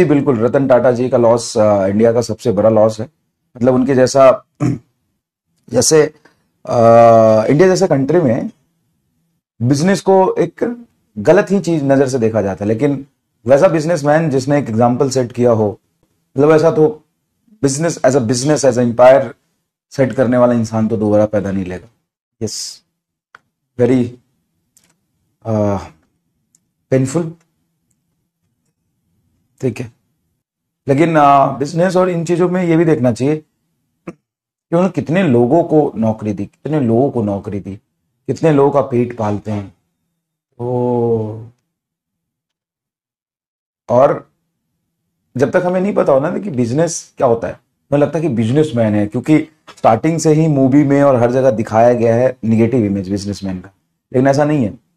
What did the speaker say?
जी बिल्कुल रतन टाटा जी का loss India का सबसे बड़ा लॉस है मतलब उनके जैसा जैसे आ, इंडिया जैसे कंट्री में बिजनेस को एक गलत ही चीज नजर से देखा जाता है लेकिन वैसा बिजनेसमैन जिसने एक एग्जाम्पल सेट किया हो मतलब ऐसा तो business as a business as empire set करने वाला इंसान तो दोबारा पैदा नहीं लेगा यस वेरी पेनफुल ठीक है लेकिन बिजनेस और इन चीज़ों में ये भी देखना चाहिए कि उन्होंने कितने लोगों को नौकरी दी कितने लोगों को नौकरी दी कितने लोगों का पेट पालते हैं तो और जब तक हमें नहीं पता होना कि बिजनेस क्या होता है मुझे तो लगता है कि बिजनेस मैन है क्योंकि स्टार्टिंग से ही मूवी में और हर जगह दिखाया गया है निगेटिव इमेज मैन का लेकिन ऐसा नहीं है